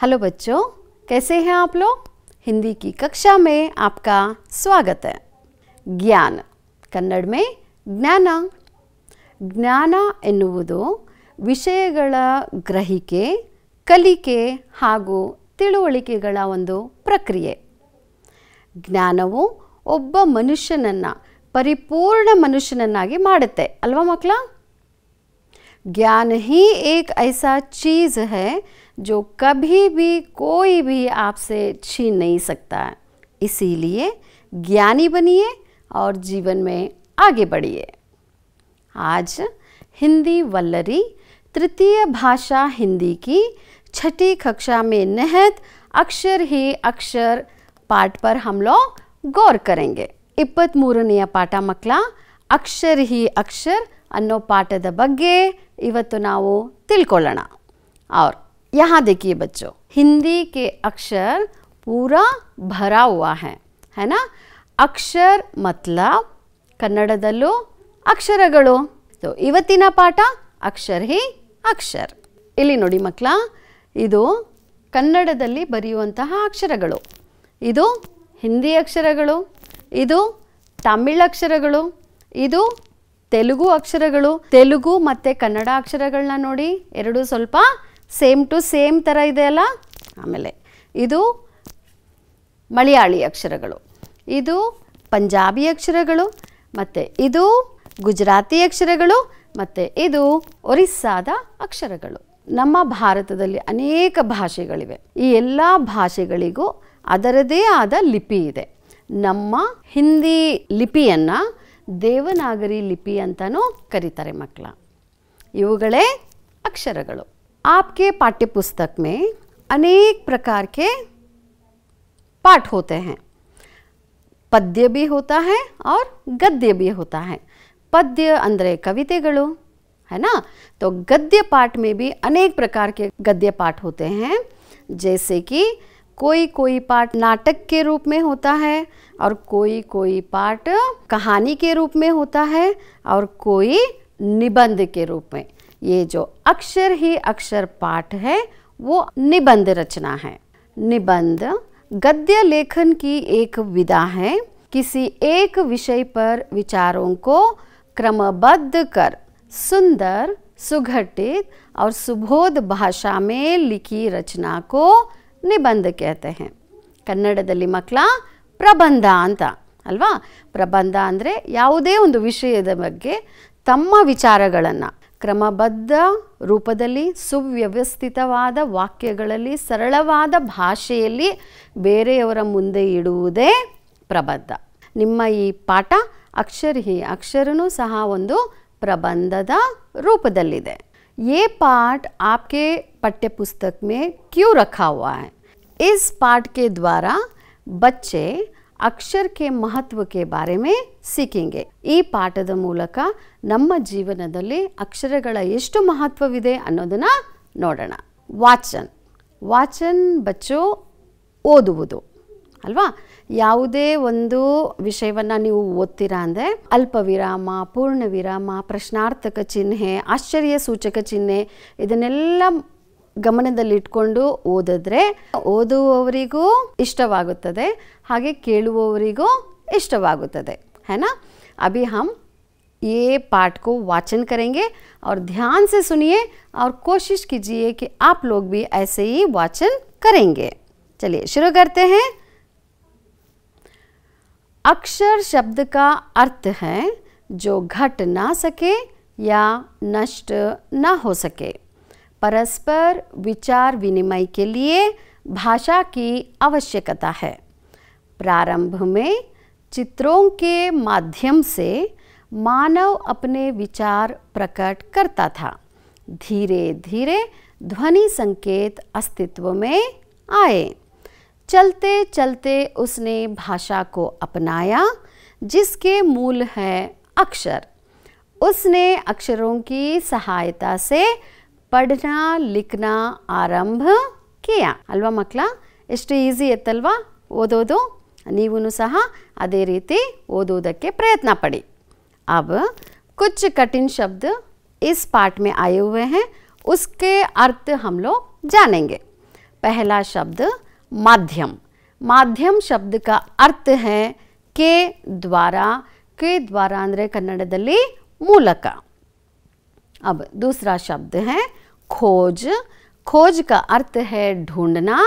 hello बच्चों कैसे हैं आप लोग हिंदी की कक्षा में आपका स्वागत है ज्ञान ಕನ್ನಡ में ಜ್ಞಾನ ಜ್ಞಾನ ಎನ್ನುವುದು ವಿಷಯಗಳ ಗ್ರಹಿಕೆ ಕಲಿಕೆ ಹಾಗೂ ತಿಳುವಳಿಕೆಗಳ ಒಂದು ಪ್ರಕ್ರಿಯೆ ಜ್ಞಾನವು ಒಬ್ಬ ಮನುಷ್ಯನನ್ನು ಪರಿಪೂರ್ಣ ಮನುಷ್ಯನನ್ನಾಗಿ ಮಾಡುತ್ತೆ ಅಲ್ವಾ ಮಕ್ಕಳ ಜ್ಞಾನ ಹಿ ಏಕ್ ಐಸಾ ಚೀಸ್ जो कभी भी कोई भी आपसे छीन नहीं सकता है इसीलिए ज्ञानी बनिए और जीवन में आगे बढ़िए आज हिंदी वल्लरी तृतीय भाषा हिंदी की छठी कक्षा में निहित अक्षर ही अक्षर पाठ पर हम लोग गौर करेंगे इपत ಮೂರನೆಯ पाठा मकला अक्षर ही अक्षर अन्नो पाठद बग्गे इवत्तु ನಾವು ತಿಳ್ಕೊಳ್ಳೋಣ और यहाँ देखिए बच्चों हिंदी के अक्षर पूरा भरा हुआ है है ना ಅಕ್ಷರ್ ಮತ್ಲ ಕನ್ನಡದಲ್ಲೂ ಅಕ್ಷರಗಳು ಇವತ್ತಿನ ಪಾಠ ಅಕ್ಷರ ಹಿ ಅಕ್ಷರ್ ಇಲ್ಲಿ ನೋಡಿ ಮಕ್ಕಳ ಇದು ಕನ್ನಡದಲ್ಲಿ ಬರೆಯುವಂತಹ ಅಕ್ಷರಗಳು ಇದು ಹಿಂದಿ ಅಕ್ಷರಗಳು ಇದು ತಮಿಳ್ ಅಕ್ಷರಗಳು ಇದು ತೆಲುಗು ಅಕ್ಷರಗಳು ತೆಲುಗು ಮತ್ತು ಕನ್ನಡ ಅಕ್ಷರಗಳನ್ನ ನೋಡಿ ಎರಡು ಸ್ವಲ್ಪ ಸೇಮ್ ಟು ಸೇಮ್ ಥರ ಇದೆಯಲ್ಲ ಆಮೇಲೆ ಇದು ಮಲಯಾಳಿ ಅಕ್ಷರಗಳು ಇದು ಪಂಜಾಬಿ ಅಕ್ಷರಗಳು ಮತ್ತು ಇದು ಗುಜರಾತಿ ಅಕ್ಷರಗಳು ಮತ್ತು ಇದು ಒರಿಸ್ಸಾದ ಅಕ್ಷರಗಳು ನಮ್ಮ ಭಾರತದಲ್ಲಿ ಅನೇಕ ಭಾಷೆಗಳಿವೆ ಈ ಎಲ್ಲ ಭಾಷೆಗಳಿಗೂ ಅದರದೇ ಆದ ಲಿಪಿ ಇದೆ ನಮ್ಮ ಹಿಂದಿ ಲಿಪಿಯನ್ನು ದೇವನಾಗರಿ ಲಿಪಿ ಅಂತಲೂ ಕರೀತಾರೆ ಮಕ್ಕಳ ಇವುಗಳೇ ಅಕ್ಷರಗಳು आपके पाठ्य पुस्तक में अनेक प्रकार के पाठ होते हैं पद्य भी होता है और गद्य भी होता है पद्य अंदर कविते है ना तो गद्य पाठ में भी अनेक प्रकार के गद्य पाठ होते हैं जैसे कि कोई कोई पाठ नाटक के रूप में होता है और कोई कोई पाठ कहानी के रूप में होता है और कोई निबंध के रूप में ये जो अक्षर ही अक्षर पाठ है वो निबंध रचना है निबंध गद्य लेखन की एक विधा है किसी एक विषय पर विचारों को क्रमबद्ध कर सुंदर सुघटित और सुबोध भाषा में लिखी रचना को निबंध कहते हैं ಕನ್ನಡದಲ್ಲಿ ಮಕ್ಕಳ ಪ್ರಬಂಧ ಅಂತ ಅಲ್ವಾ ಪ್ರಬಂಧ ಅಂದರೆ ಯಾವುದೇ ಒಂದು ವಿಷಯದ ಬಗ್ಗೆ ತಮ್ಮ ವಿಚಾರಗಳನ್ನು ಕ್ರಮಬದ್ಧ ರೂಪದಲ್ಲಿ ಸುವ್ಯವಸ್ಥಿತವಾದ ವಾಕ್ಯಗಳಲ್ಲಿ ಸರಳವಾದ ಭಾಷೆಯಲ್ಲಿ ಬೇರೆಯವರ ಮುಂದೆ ಇಡುವುದೇ ಪ್ರಬದ್ಧ ನಿಮ್ಮ ಈ ಪಾಠ ಅಕ್ಷರಹಿ ಅಕ್ಷರನೂ ಸಹ ಒಂದು ಪ್ರಬಂಧದ ರೂಪದಲ್ಲಿದೆ ಈ ಪಾಠ ಆಪ್ಕೆ पाठ्य पुस्तक ಕ್ಯೂ ರಖಾ रखा हुआ है ದ್ವಾರ ಬಚ್ಚೆ ಅಕ್ಷರ ಕೆ ಮಹತ್ವಕ್ಕೆ ಬಾರೆ ಸಿಕ್ಕಿಂಗೆ ಈ ಪಾಠದ ಮೂಲಕ ನಮ್ಮ ಜೀವನದಲ್ಲಿ ಅಕ್ಷರಗಳ ಎಷ್ಟು ಮಹತ್ವವಿದೆ ಅನ್ನೋದನ್ನ ನೋಡೋಣ ವಾಚನ್ ವಾಚನ್ ಬಚ್ಚೋ ಓದುವುದು ಅಲ್ವಾ ಯಾವುದೇ ಒಂದು ವಿಷಯವನ್ನು ನೀವು ಓದ್ತೀರಾ ಅಂದರೆ ಅಲ್ಪ ವಿರಾಮ ಪೂರ್ಣ ವಿರಾಮ ಪ್ರಶ್ನಾರ್ಥಕ ಚಿಹ್ನೆ ಆಶ್ಚರ್ಯ ಸೂಚಕ ಚಿಹ್ನೆ ಇದನ್ನೆಲ್ಲ ಗಮನದಲ್ಲಿಟ್ಕೊಂಡು ಓದಿದ್ರೆ ಓದುವವರಿಗೂ ಇಷ್ಟವಾಗುತ್ತದೆ ಹಾಗೆ ಕೇಳುವವರಿಗೂ ಇಷ್ಟವಾಗುತ್ತದೆ है ना अभी हम ये पाठ को वाचन करेंगे और ध्यान से सुनिए और कोशिश कीजिए कि आप लोग भी ऐसे ही वाचन करेंगे चलिए शुरू करते हैं अक्षर शब्द का अर्थ है जो घट ना सके या नष्ट ना हो सके परस्पर विचार विनिमय के लिए भाषा की आवश्यकता है प्रारंभ में चित्रों के माध्यम से मानव अपने विचार प्रकट करता था धीरे धीरे ध्वनि संकेत अस्तित्व में आए चलते चलते उसने भाषा को अपनाया जिसके मूल है अक्षर उसने अक्षरों की सहायता से पढ़ना लिखना आरंभ किया अल्वा मक्ला इजी इतलवा ओदोदो नहीं सह अदे रीति के प्रयत्न पड़ी अब कुछ कठिन शब्द इस पाठ में आए हुए हैं उसके अर्थ हम लोग जानेंगे पहला शब्द माध्यम माध्यम शब्द का अर्थ है के द्वारा के द्वारा अरे कन्डदली मूलका अब दूसरा शब्द है खोज खोज का अर्थ है ढूंढना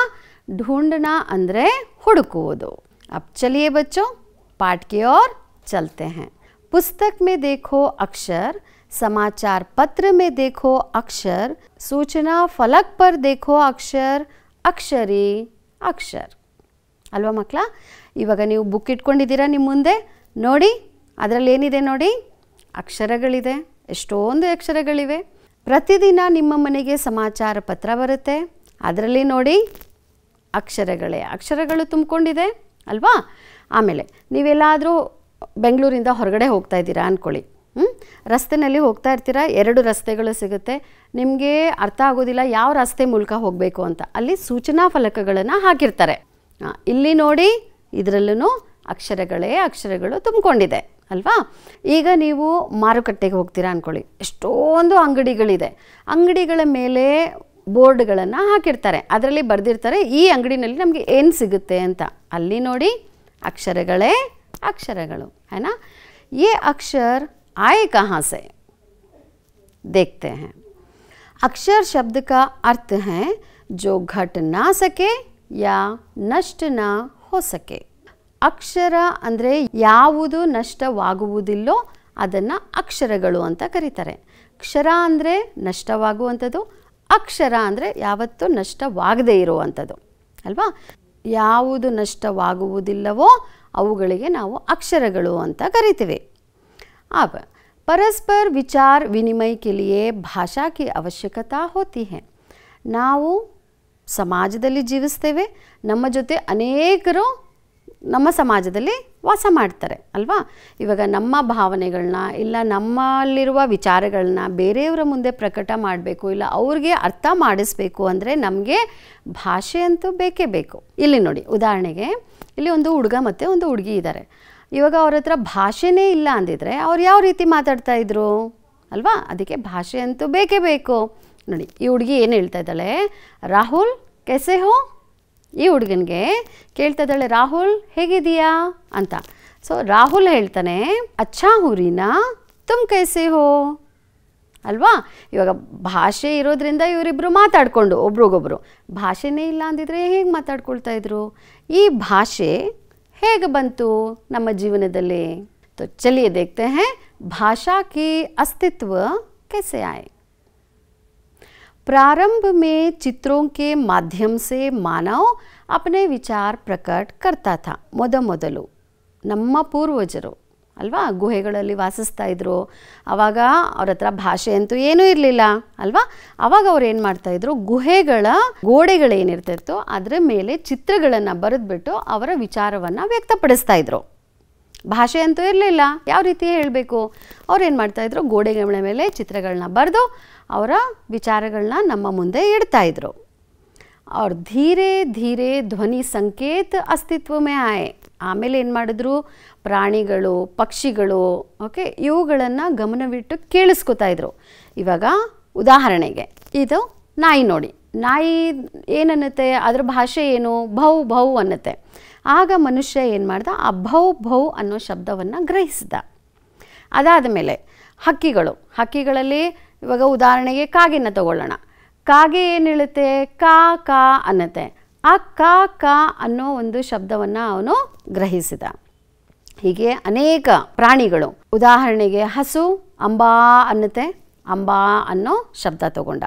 ढूंढना ಅಂದರೆ ಹುಡುಕುವುದು अब चलिए बच्चों पाठ की ओर चलते हैं पुस्तक में देखो अक्षर समाचार पत्र में देखो अक्षर सूचना फलक पर देखो अक्षर अक्षरी अक्षर अल्वा ಮಕ್ಕಳ ಇವಾಗ ನೀವು ಬುಕ್ ಇಟ್ಕೊಂಡಿದ್ದೀರಾ ನಿಮ್ಮ ಮುಂದೆ ನೋಡಿ ಅದರಲ್ಲಿ ಏನಿದೆ ನೋಡಿ ಅಕ್ಷರಗಳಿದೆ ಎಷ್ಟೊಂದು ಅಕ್ಷರಗಳಿವೆ ಪ್ರತಿದಿನ ನಿಮ್ಮ ಮನೆಗೆ ಸಮಾಚಾರ ಪತ್ರ ಬರುತ್ತೆ ಅದರಲ್ಲಿ ನೋಡಿ ಅಕ್ಷರಗಳೇ ಅಕ್ಷರಗಳು ತುಂಬಿಕೊಂಡಿದೆ ಅಲ್ವಾ ಆಮೇಲೆ ನೀವೆಲ್ಲಾದರೂ ಬೆಂಗಳೂರಿಂದ ಹೊರಗಡೆ ಹೋಗ್ತಾ ಇದ್ದೀರಾ ಅಂದ್ಕೊಳ್ಳಿ ಹ್ಞೂ ರಸ್ತೆಯಲ್ಲಿ ಹೋಗ್ತಾ ಇರ್ತೀರಾ ಎರಡು ರಸ್ತೆಗಳು ಸಿಗುತ್ತೆ ನಿಮಗೆ ಅರ್ಥ ಆಗೋದಿಲ್ಲ ಯಾವ ರಸ್ತೆ ಮೂಲಕ ಹೋಗಬೇಕು ಅಂತ ಅಲ್ಲಿ ಸೂಚನಾ ಫಲಕಗಳನ್ನು ಹಾಕಿರ್ತಾರೆ ಇಲ್ಲಿ ನೋಡಿ ಇದರಲ್ಲೂ ಅಕ್ಷರಗಳೇ ಅಕ್ಷರಗಳು ತುಂಬಿಕೊಂಡಿದೆ ಅಲ್ವಾ ಈಗ ನೀವು ಮಾರುಕಟ್ಟೆಗೆ ಹೋಗ್ತೀರಾ ಅಂದ್ಕೊಳ್ಳಿ ಎಷ್ಟೊಂದು ಅಂಗಡಿಗಳಿದೆ ಅಂಗಡಿಗಳ ಮೇಲೆ ಬೋರ್ಡ್ಗಳನ್ನು ಹಾಕಿರ್ತಾರೆ ಅದರಲ್ಲಿ ಬರೆದಿರ್ತಾರೆ ಈ ಅಂಗಡಿನಲ್ಲಿ ನಮಗೆ ಏನು ಸಿಗುತ್ತೆ ಅಂತ ಅಲ್ಲಿ ನೋಡಿ ಅಕ್ಷರಗಳೇ ಅಕ್ಷರಗಳು ಹೈನಾ ಏ ಅಕ್ಷರ ಆಯ್ ಕಹಾಸೆ से ಅಕ್ಷರ हैं ಅರ್ಥ शब्द का अर्थ है जो घट ನಾ सके या नष्ट ना हो ಅಕ್ಷರ ಅಂದರೆ ಯಾವುದು ನಷ್ಟವಾಗುವುದಿಲ್ಲೋ ಅದನ್ನು ಅಕ್ಷರಗಳು ಅಂತ ಕರೀತಾರೆ ಕ್ಷರ ಅಂದರೆ ನಷ್ಟವಾಗುವಂಥದ್ದು ಅಕ್ಷರ ಅಂದರೆ ಯಾವತ್ತೂ ನಷ್ಟವಾಗದೇ ಇರುವಂಥದ್ದು ಅಲ್ವಾ ಯಾವುದು ನಷ್ಟವಾಗುವುದಿಲ್ಲವೋ ಅವುಗಳಿಗೆ ನಾವು ಅಕ್ಷರಗಳು ಅಂತ ಕರಿತೀವಿ ಆಗ ಪರಸ್ಪರ ವಿಚಾರ ವಿನಿಮಯ ಭಾಷಾಕ್ಕೆ ಭಾಷಾ ಕಿ ಅವಶ್ಯಕತಾ ಹೋತಿ ಹೇ ನಾವು ಸಮಾಜದಲ್ಲಿ ಜೀವಿಸ್ತೇವೆ ನಮ್ಮ ಜೊತೆ ಅನೇಕರು ನಮ್ಮ ಸಮಾಜದಲ್ಲಿ ವಾಸ ಮಾಡ್ತಾರೆ ಅಲ್ವಾ ಇವಾಗ ನಮ್ಮ ಭಾವನೆಗಳನ್ನ ಇಲ್ಲ ನಮ್ಮಲ್ಲಿರುವ ವಿಚಾರಗಳನ್ನ ಬೇರೆಯವರ ಮುಂದೆ ಪ್ರಕಟ ಮಾಡಬೇಕು ಇಲ್ಲ ಅವ್ರಿಗೆ ಅರ್ಥ ಮಾಡಿಸ್ಬೇಕು ಅಂದರೆ ನಮಗೆ ಭಾಷೆ ಅಂತೂ ಬೇಕೇ ಬೇಕು ಇಲ್ಲಿ ನೋಡಿ ಉದಾಹರಣೆಗೆ ಇಲ್ಲಿ ಒಂದು ಹುಡುಗ ಮತ್ತು ಒಂದು ಹುಡುಗಿ ಇದ್ದಾರೆ ಇವಾಗ ಅವ್ರ ಹತ್ರ ಭಾಷೆನೇ ಇಲ್ಲ ಅಂದಿದ್ರೆ ಅವ್ರು ಯಾವ ರೀತಿ ಮಾತಾಡ್ತಾ ಇದ್ರು ಅಲ್ವಾ ಅದಕ್ಕೆ ಭಾಷೆ ಅಂತೂ ಬೇಕೇ ಬೇಕು ನೋಡಿ ಈ ಹುಡುಗಿ ಏನು ಹೇಳ್ತಾ ಇದ್ದಾಳೆ ರಾಹುಲ್ ಕೆಸೆ ಹೋ ಈ ಹುಡುಗನಿಗೆ ಕೇಳ್ತಾ ಇದ್ದಾಳೆ ರಾಹುಲ್ ಹೇಗಿದೆಯಾ ಅಂತ ಸೊ ರಾಹುಲ್ ಹೇಳ್ತಾನೆ ಅಚ್ಚಾ ಹುರಿನ ತುಮ್ ಕೈಸೆ ಹೋ ಅಲ್ವಾ ಇವಾಗ ಭಾಷೆ ಇರೋದ್ರಿಂದ ಇವರಿಬ್ಬರು ಮಾತಾಡಿಕೊಂಡು ಒಬ್ರಿಗೊಬ್ರು ಭಾಷೆನೇ ಇಲ್ಲ ಅಂದಿದ್ರೆ ಹೇಗೆ ಮಾತಾಡ್ಕೊಳ್ತಾ ಇದ್ರು ಈ ಭಾಷೆ ಹೇಗೆ ಬಂತು ನಮ್ಮ ಜೀವನದಲ್ಲಿ ಚಲಿಯೇ ದೇಖತೆ ಹೇ ಭಾಷಾ ಕಿ ಅಸ್ತಿತ್ವ ಕೆಸೆ ಆಯ್ प्रारंभ में चित्रों के माध्यम से मानव अपने ವಿಚಾರ ಪ್ರಕಟ ಕರ್ತಾತ ಮೊದ ಮೊದಲು ನಮ್ಮ ಪೂರ್ವಜರು ಅಲ್ವಾ ಗುಹೆಗಳಲ್ಲಿ ವಾಸಿಸ್ತಾ ಇದ್ದರು ಅವಾಗ ಅವ್ರ ಹತ್ರ ಭಾಷೆ ಅಂತೂ ಏನೂ ಇರಲಿಲ್ಲ ಅಲ್ವಾ ಆವಾಗ ಅವ್ರು ಏನು ಮಾಡ್ತಾಯಿದ್ರು ಗುಹೆಗಳ ಗೋಡೆಗಳೇನಿರ್ತಿರ್ತೋ ಅದರ ಮೇಲೆ ಚಿತ್ರಗಳನ್ನು ಬರೆದ್ಬಿಟ್ಟು ಅವರ ವಿಚಾರವನ್ನು ವ್ಯಕ್ತಪಡಿಸ್ತಾ ಇದ್ರು ಭಾಷೆ ಅಂತೂ ಇರಲಿಲ್ಲ ಯಾವ ರೀತಿ ಹೇಳಬೇಕು ಅವ್ರು ಏನು ಮಾಡ್ತಾಯಿದ್ರು ಗೋಡೆಗಳ ಮೇಲೆ ಚಿತ್ರಗಳನ್ನ ಬರೆದು ಅವರ ವಿಚಾರಗಳನ್ನ ನಮ್ಮ ಮುಂದೆ ಇಡ್ತಾಯಿದ್ರು ಅವ್ರು ಧೀರೆ ಧೀರೆ ಧ್ವನಿ ಸಂಕೇತ ಅಸ್ತಿತ್ವ ಆಯೆ ಆಮೇಲೆ ಏನು ಮಾಡಿದ್ರು ಪ್ರಾಣಿಗಳು ಪಕ್ಷಿಗಳು ಓಕೆ ಇವುಗಳನ್ನು ಗಮನವಿಟ್ಟು ಕೇಳಿಸ್ಕೊತಾ ಇದ್ರು ಇವಾಗ ಉದಾಹರಣೆಗೆ ಇದು ನಾಯಿ ನೋಡಿ ನಾಯಿ ಏನನ್ನತ್ತೆ ಅದರ ಭಾಷೆ ಏನು ಭೌ ಭೌ ಅನ್ನತ್ತೆ ಆಗ ಮನುಷ್ಯ ಏನು ಮಾಡ್ದ ಆ ಭೌ ಅನ್ನೋ ಶಬ್ದವನ್ನು ಗ್ರಹಿಸಿದ ಅದಾದ ಮೇಲೆ ಹಕ್ಕಿಗಳು ಹಕ್ಕಿಗಳಲ್ಲಿ ಇವಾಗ ಉದಾಹರಣೆಗೆ ಕಾಗೆನ ತಗೊಳ್ಳೋಣ ಕಾಗೆ ಏನು ಹೇಳುತ್ತೆ ಕಾ ಕಾ ಅನ್ನತ್ತೆ ಆ ಕಾ ಕಾ ಅನ್ನೋ ಒಂದು ಶಬ್ದವನ್ನು ಅವನು ಗ್ರಹಿಸಿದ ಹೀಗೆ ಅನೇಕ ಪ್ರಾಣಿಗಳು ಉದಾಹರಣೆಗೆ ಹಸು ಅಂಬಾ ಅನ್ನತ್ತೆ ಅಂಬಾ ಅನ್ನೋ ಶಬ್ದ ತಗೊಂಡ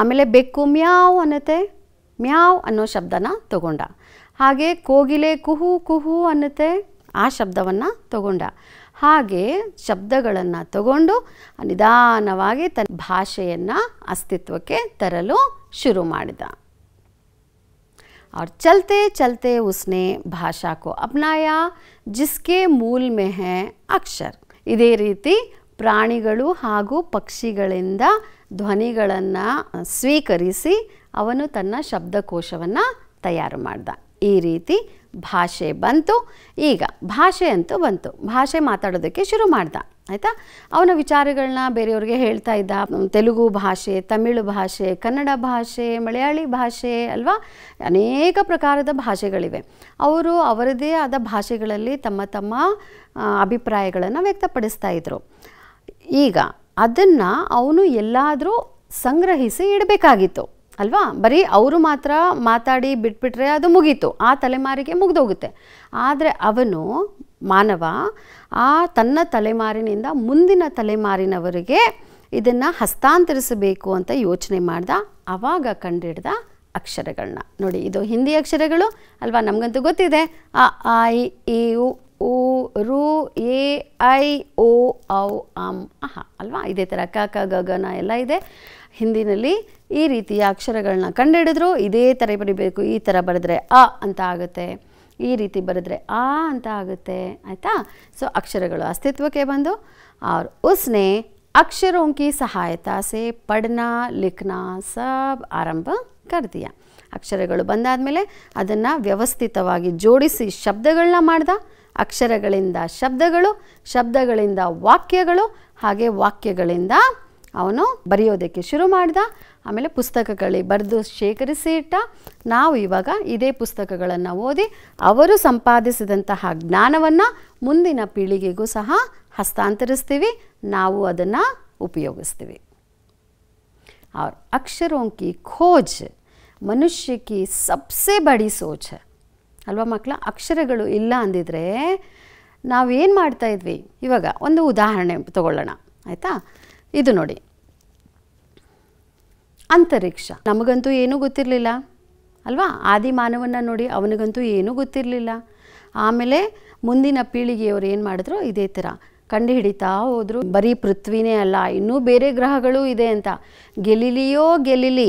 ಆಮೇಲೆ ಬೆಕ್ಕು ಮ್ಯಾವ್ ಅನ್ನತ್ತೆ ಮ್ಯಾವ್ ಅನ್ನೋ ಶಬ್ದನ ತಗೊಂಡ ಹಾಗೆ ಕೋಗಿಲೆ ಕುಹು ಕುಹು ಅನ್ನತ್ತೆ ಆ ಶಬ್ದವನ್ನು ತಗೊಂಡ ಹಾಗೆ ಶಬ್ದಗಳನ್ನು ತಗೊಂಡು ನಿಧಾನವಾಗಿ ತನ್ನ ಭಾಷೆಯನ್ನು ಅಸ್ತಿತ್ವಕ್ಕೆ ತರಲು ಶುರು ಮಾಡಿದ ಅವ್ರು चलते ಚಲ್ತೆ ಉಸ್ನೆ ಭಾಷಾ ಕೋ ಅಪ್ನಾಯ ಜಿಸ್ಕೆ ಮೂಲ್ ಮೆಹೆ ಅಕ್ಷರ್ ಇದೇ ರೀತಿ ಪ್ರಾಣಿಗಳು ಹಾಗೂ ಪಕ್ಷಿಗಳಿಂದ ಧ್ವನಿಗಳನ್ನು ಸ್ವೀಕರಿಸಿ ಅವನು ತನ್ನ ಶಬ್ದಕೋಶವನ್ನು ತಯಾರು ಮಾಡಿದ ಈ ರೀತಿ ಭಾಷೆ ಬಂತು ಈಗ ಭಾಷೆ ಅಂತೂ ಬಂತು ಭಾಷೆ ಮಾತಾಡೋದಕ್ಕೆ ಶುರು ಮಾಡ್ದ ಆಯಿತಾ ಅವನ ವಿಚಾರಗಳನ್ನ ಬೇರೆಯವ್ರಿಗೆ ಹೇಳ್ತಾ ಇದ್ದ ತೆಲುಗು ಭಾಷೆ ತಮಿಳು ಭಾಷೆ ಕನ್ನಡ ಭಾಷೆ ಮಲಯಾಳಿ ಭಾಷೆ ಅಲ್ವಾ ಅನೇಕ ಪ್ರಕಾರದ ಭಾಷೆಗಳಿವೆ ಅವರು ಅವರದೇ ಆದ ಭಾಷೆಗಳಲ್ಲಿ ತಮ್ಮ ತಮ್ಮ ಅಭಿಪ್ರಾಯಗಳನ್ನು ವ್ಯಕ್ತಪಡಿಸ್ತಾ ಇದ್ದರು ಈಗ ಅದನ್ನು ಅವನು ಎಲ್ಲಾದರೂ ಸಂಗ್ರಹಿಸಿ ಇಡಬೇಕಾಗಿತ್ತು ಅಲ್ವಾ ಬರೀ ಅವರು ಮಾತ್ರ ಮಾತಾಡಿ ಬಿಟ್ಬಿಟ್ರೆ ಅದು ಮುಗೀತು ಆ ತಲೆಮಾರಿಗೆ ಮುಗಿದೋಗುತ್ತೆ ಆದರೆ ಅವನು ಮಾನವ ಆ ತನ್ನ ತಲೆಮಾರಿನಿಂದ ಮುಂದಿನ ತಲೆಮಾರಿನವರಿಗೆ ಇದನ್ನು ಹಸ್ತಾಂತರಿಸಬೇಕು ಅಂತ ಯೋಚನೆ ಮಾಡ್ದ ಆವಾಗ ಕಂಡಿಡ್ದ ಅಕ್ಷರಗಳನ್ನ ನೋಡಿ ಇದು ಹಿಂದಿ ಅಕ್ಷರಗಳು ಅಲ್ವಾ ನಮಗಂತೂ ಗೊತ್ತಿದೆ ಆ ಆ ಇ ಈ ಉ ರು ಎ ಐ ಓ ಔ ಅಂ ಅಹ ಅಲ್ವಾ ಇದೇ ಥರ ಕ ಕ ಗ ಗ ನ ಎಲ್ಲ ಇದೆ ಹಿಂದಿನಲ್ಲಿ ಈ ರೀತಿಯ ಅಕ್ಷರಗಳನ್ನ ಕಂಡುಹಿಡಿದ್ರು ಇದೇ ಥರ ಬರಿಬೇಕು ಈ ಥರ ಬರೆದ್ರೆ ಅ ಅಂತ ಆಗುತ್ತೆ ಈ ರೀತಿ ಬರೆದ್ರೆ ಆ ಅಂತ ಆಗುತ್ತೆ ಆಯಿತಾ ಸೊ ಅಕ್ಷರಗಳು ಅಸ್ತಿತ್ವಕ್ಕೆ ಬಂದು ಅವ್ರು ಉಸ್ನೆ ಅಕ್ಷರೋಂಕಿ ಸಹಾಯತಾ सहायता से पढ़ना सब ಆರಂಭ ಕರ್ ಅಕ್ಷರಗಳು ಬಂದಾದ ಮೇಲೆ ಅದನ್ನು ವ್ಯವಸ್ಥಿತವಾಗಿ ಜೋಡಿಸಿ ಶಬ್ದಗಳನ್ನ ಮಾಡ್ದ ಅಕ್ಷರಗಳಿಂದ ಶಬ್ದಗಳು ಶಬ್ದಗಳಿಂದ ವಾಕ್ಯಗಳು ಹಾಗೆ ವಾಕ್ಯಗಳಿಂದ ಅವನು ಬರೆಯೋದಕ್ಕೆ ಶುರು ಮಾಡಿದ ಆಮೇಲೆ ಪುಸ್ತಕಗಳಿಗೆ ಬರೆದು ಶೇಖರಿಸಿ ಇಟ್ಟ ನಾವು ಇವಾಗ ಇದೇ ಪುಸ್ತಕಗಳನ್ನು ಓದಿ ಅವರು ಸಂಪಾದಿಸಿದಂತಹ ಜ್ಞಾನವನ್ನು ಮುಂದಿನ ಪೀಳಿಗೆಗೂ ಸಹ ಹಸ್ತಾಂತರಿಸ್ತೀವಿ ನಾವು ಅದನ್ನು ಉಪಯೋಗಿಸ್ತೀವಿ ಅವ್ರ ಅಕ್ಷರೋಂಕಿ ಖೋಜ್ खोज ಸಬ್ಸೆ ಬಡಿ सबसे ಅಲ್ವಾ ಮಕ್ಕಳ ಅಕ್ಷರಗಳು ಇಲ್ಲ ಅಂದಿದ್ರೆ ನಾವೇನು ಇದ್ವಿ ಇವಾಗ ಒಂದು ಉದಾಹರಣೆ ತಗೊಳ್ಳೋಣ ಆಯಿತಾ ಇದು ನೋಡಿ ಅಂತರಿಕ್ಷ ನಮಗಂತೂ ಏನೂ ಗೊತ್ತಿರಲಿಲ್ಲ ಅಲ್ವಾ ಆದಿ ಮಾನವನ ನೋಡಿ ಅವನಿಗಂತೂ ಏನೂ ಗೊತ್ತಿರಲಿಲ್ಲ ಆಮೇಲೆ ಮುಂದಿನ ಪೀಳಿಗೆಯವರು ಏನು ಮಾಡಿದ್ರು ಇದೇ ಥರ ಕಂಡು ಹಿಡಿತಾ ಹೋದರು ಬರೀ ಪೃಥ್ವಿನೇ ಅಲ್ಲ ಇನ್ನೂ ಬೇರೆ ಗ್ರಹಗಳು ಇದೆ ಅಂತ ಗೆಲಿಲಿಯೋ ಗೆಲಿಲಿ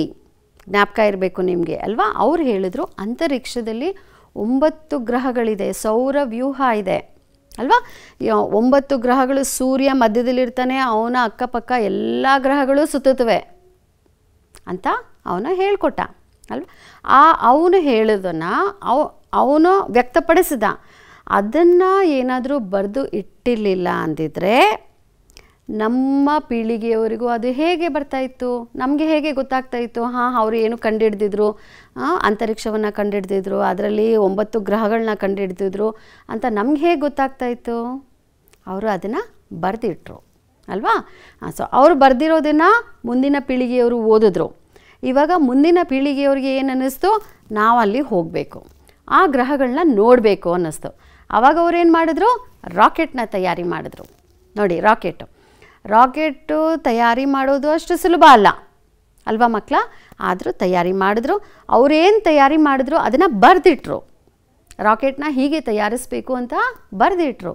ಜ್ಞಾಪಕ ಇರಬೇಕು ನಿಮಗೆ ಅಲ್ವಾ ಅವ್ರು ಹೇಳಿದ್ರು ಅಂತರಿಕ್ಷದಲ್ಲಿ ಒಂಬತ್ತು ಗ್ರಹಗಳಿದೆ ಸೌರ ವ್ಯೂಹ ಇದೆ ಅಲ್ವಾ ಒಂಬತ್ತು ಗ್ರಹಗಳು ಸೂರ್ಯ ಮಧ್ಯದಲ್ಲಿರ್ತಾನೆ ಅವನ ಅಕ್ಕಪಕ್ಕ ಎಲ್ಲ ಗ್ರಹಗಳು ಸುತ್ತುತ್ತವೆ ಅಂತ ಅವನು ಹೇಳಿಕೊಟ್ಟ ಅಲ್ವಾ ಆ ಅವನು ಹೇಳೋದನ್ನು ಅವ ಅವನು ವ್ಯಕ್ತಪಡಿಸಿದ ಅದನ್ನು ಏನಾದರೂ ಬರೆದು ಇಟ್ಟಿರಲಿಲ್ಲ ಅಂದಿದ್ರೆ ನಮ್ಮ ಪೀಳಿಗೆಯವರಿಗೂ ಅದು ಹೇಗೆ ಬರ್ತಾ ಇತ್ತು ನಮಗೆ ಹೇಗೆ ಗೊತ್ತಾಗ್ತಾ ಇತ್ತು ಹಾಂ ಅವರು ಏನು ಕಂಡುಹಿಡ್ದಿದ್ರು ಅಂತರಿಕ್ಷವನ್ನು ಕಂಡುಹಿಡ್ದಿದ್ರು ಅದರಲ್ಲಿ ಒಂಬತ್ತು ಗ್ರಹಗಳನ್ನ ಕಂಡುಹಿಡ್ದಿದ್ರು ಅಂತ ನಮ್ಗೆ ಹೇಗೆ ಗೊತ್ತಾಗ್ತಾ ಇತ್ತು ಅವರು ಅದನ್ನು ಬರೆದಿಟ್ರು ಅಲ್ವಾ ಹಾಂ ಸೊ ಅವರು ಬರೆದಿರೋದನ್ನು ಮುಂದಿನ ಪೀಳಿಗೆಯವರು ಓದಿದ್ರು ಇವಾಗ ಮುಂದಿನ ಪೀಳಿಗೆಯವ್ರಿಗೆ ಏನು ಅನ್ನಿಸ್ತು ನಾವು ಅಲ್ಲಿ ಹೋಗಬೇಕು ಆ ಗ್ರಹಗಳನ್ನ ನೋಡಬೇಕು ಅನ್ನಿಸ್ತು ಆವಾಗ ಅವ್ರು ಏನು ಮಾಡಿದ್ರು ರಾಕೆಟ್ನ ತಯಾರಿ ಮಾಡಿದ್ರು ನೋಡಿ ರಾಕೆಟು ರಾಕೆಟು ತಯಾರಿ ಮಾಡೋದು ಅಷ್ಟು ಸುಲಭ ಅಲ್ಲ ಅಲ್ವಾ ಮಕ್ಕಳ ಆದರೂ ತಯಾರಿ ಮಾಡಿದ್ರು ಅವರೇನು ತಯಾರಿ ಮಾಡಿದ್ರು ಅದನ್ನು ಬರೆದಿಟ್ರು ರಾಕೆಟ್ನ ಹೀಗೆ ತಯಾರಿಸ್ಬೇಕು ಅಂತ ಬರೆದಿಟ್ರು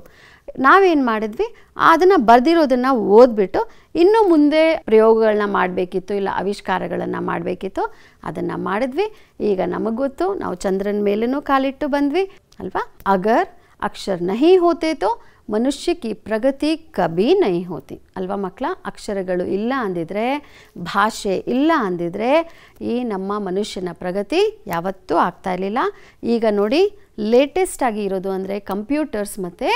ನಾವೇನು ಮಾಡಿದ್ವಿ ಅದನ್ನು ಬರೆದಿರೋದನ್ನು ಓದ್ಬಿಟ್ಟು ಇನ್ನು ಮುಂದೆ ಪ್ರಯೋಗಗಳನ್ನ ಮಾಡಬೇಕಿತ್ತು ಇಲ್ಲ ಆವಿಷ್ಕಾರಗಳನ್ನು ಮಾಡಬೇಕಿತ್ತು ಅದನ್ನು ಮಾಡಿದ್ವಿ ಈಗ ನಮಗೆ ಗೊತ್ತು ನಾವು ಚಂದ್ರನ ಮೇಲೂ ಕಾಲಿಟ್ಟು ಬಂದ್ವಿ ಅಲ್ವಾ ಅಗರ್ ಅಕ್ಷರ್ ನಹಿ ಹೋತೇತೋ ಮನುಷ್ಯ ಕಿ ಪ್ರಗತಿ ಕಬಿ ನೈ ಹೋತಿ ಅಲ್ವಾ ಮಕ್ಕಳ ಅಕ್ಷರಗಳು ಇಲ್ಲ ಅಂದಿದ್ರೆ ಭಾಷೆ ಇಲ್ಲ ಅಂದಿದ್ರೆ ಈ ನಮ್ಮ ಮನುಷ್ಯನ ಪ್ರಗತಿ ಯಾವತ್ತೂ ಆಗ್ತಾ ಇರಲಿಲ್ಲ ಈಗ ನೋಡಿ ಲೇಟೆಸ್ಟ್ ಆಗಿ ಇರೋದು ಅಂದರೆ ಕಂಪ್ಯೂಟರ್ಸ್ ಮತ್ತು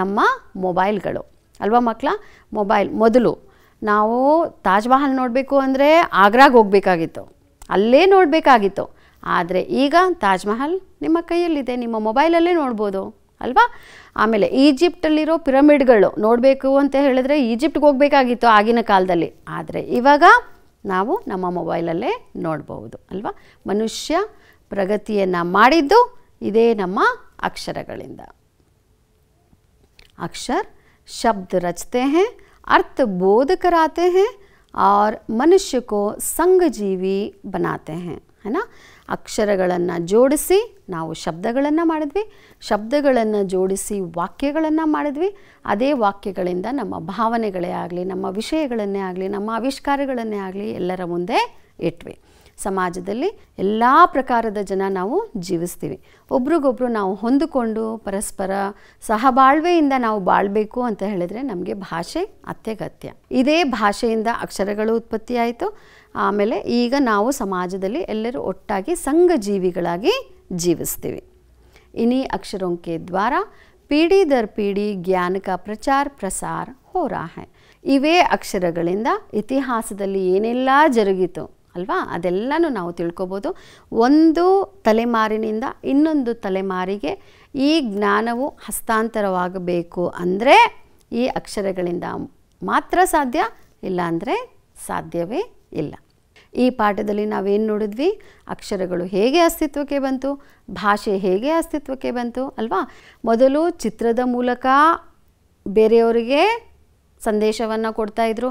ನಮ್ಮ ಮೊಬೈಲ್ಗಳು ಅಲ್ವಾ ಮಕ್ಕಳ ಮೊಬೈಲ್ ಮೊದಲು ನಾವು ತಾಜ್ ಮಹಲ್ ನೋಡಬೇಕು ಅಂದರೆ ಆಗ್ರಾಗೆ ಹೋಗಬೇಕಾಗಿತ್ತು ಅಲ್ಲೇ ನೋಡಬೇಕಾಗಿತ್ತು ಆದರೆ ಈಗ ತಾಜ್ ಮಹಲ್ ನಿಮ್ಮ ಕೈಯಲ್ಲಿದೆ ನಿಮ್ಮ ಮೊಬೈಲಲ್ಲೇ ನೋಡ್ಬೋದು ಅಲ್ವಾ ಆಮೇಲೆ ಈಜಿಪ್ಟಲ್ಲಿರೋ ಪಿರಮಿಡ್ಗಳು ನೋಡಬೇಕು ಅಂತ ಹೇಳಿದ್ರೆ ಈಜಿಪ್ಟ್ಗೆ ಹೋಗಬೇಕಾಗಿತ್ತು ಆಗಿನ ಕಾಲದಲ್ಲಿ ಆದರೆ ಇವಾಗ ನಾವು ನಮ್ಮ ಮೊಬೈಲಲ್ಲೇ ನೋಡ್ಬೋದು ಅಲ್ವಾ ಮನುಷ್ಯ ಪ್ರಗತಿಯನ್ನು ಮಾಡಿದ್ದು ಇದೇ ನಮ್ಮ ಅಕ್ಷರಗಳಿಂದ ಅಕ್ಷರ್ ಶಬ್ದ ರಚತೆ ಹೇ ಅರ್ಥ ಬೋಧಕರಾತೆ कराते हैं और मनुष्य को संगजीवी है ಅಕ್ಷರಗಳನ್ನು ಜೋಡಿಸಿ ನಾವು ಶಬ್ದಗಳನ್ನು ಮಾಡಿದ್ವಿ ಶಬ್ದಗಳನ್ನು ಜೋಡಿಸಿ ವಾಕ್ಯಗಳನ್ನು ಮಾಡಿದ್ವಿ ಅದೇ ವಾಕ್ಯಗಳಿಂದ ನಮ್ಮ ಭಾವನೆಗಳೇ ಆಗಲಿ ನಮ್ಮ ವಿಷಯಗಳನ್ನೇ ಆಗಲಿ ನಮ್ಮ ಆವಿಷ್ಕಾರಗಳನ್ನೇ ಆಗಲಿ ಎಲ್ಲರ ಮುಂದೆ ಇಟ್ವಿ ಸಮಾಜದಲ್ಲಿ ಎಲ್ಲ ಪ್ರಕಾರದ ಜನ ನಾವು ಜೀವಿಸ್ತೀವಿ ಒಬ್ರಿಗೊಬ್ರು ನಾವು ಹೊಂದಿಕೊಂಡು ಪರಸ್ಪರ ಸಹಬಾಳ್ವೆಯಿಂದ ನಾವು ಬಾಳ್ಬೇಕು ಅಂತ ಹೇಳಿದ್ರೆ ನಮಗೆ ಭಾಷೆ ಅತ್ಯಗತ್ಯ ಇದೇ ಭಾಷೆಯಿಂದ ಅಕ್ಷರಗಳು ಉತ್ಪತ್ತಿಯಾಯಿತು ಆಮೇಲೆ ಈಗ ನಾವು ಸಮಾಜದಲ್ಲಿ ಎಲ್ಲರೂ ಒಟ್ಟಾಗಿ ಸಂಘ ಜೀವಿಗಳಾಗಿ ಜೀವಿಸ್ತೀವಿ ಇನಿ ಅಕ್ಷರೊಂಕೆ ದ್ವಾರ ಪೀಡಿ ದರ್ ಪೀಡಿ ಜ್ಞಾನಕ ಪ್ರಚಾರ ಪ್ರಸಾರ ಹೋರಾ ಇವೇ ಅಕ್ಷರಗಳಿಂದ ಇತಿಹಾಸದಲ್ಲಿ ಏನೆಲ್ಲ ಜರುಗಿತು ಅಲ್ವಾ ಅದೆಲ್ಲನೂ ನಾವು ತಿಳ್ಕೊಬೋದು ಒಂದು ತಲೆಮಾರಿನಿಂದ ಇನ್ನೊಂದು ತಲೆಮಾರಿಗೆ ಈ ಜ್ಞಾನವು ಹಸ್ತಾಂತರವಾಗಬೇಕು ಅಂದರೆ ಈ ಅಕ್ಷರಗಳಿಂದ ಮಾತ್ರ ಸಾಧ್ಯ ಇಲ್ಲಾಂದರೆ ಸಾಧ್ಯವೇ ಇಲ್ಲ ಈ ಪಾಠದಲ್ಲಿ ನಾವೇನು ನೋಡಿದ್ವಿ ಅಕ್ಷರಗಳು ಹೇಗೆ ಅಸ್ತಿತ್ವಕ್ಕೆ ಬಂತು ಭಾಷೆ ಹೇಗೆ ಅಸ್ತಿತ್ವಕ್ಕೆ ಬಂತು ಅಲ್ವಾ ಮೊದಲು ಚಿತ್ರದ ಮೂಲಕ ಬೇರೆಯವರಿಗೆ ಸಂದೇಶವನ್ನು ಕೊಡ್ತಾಯಿದ್ರು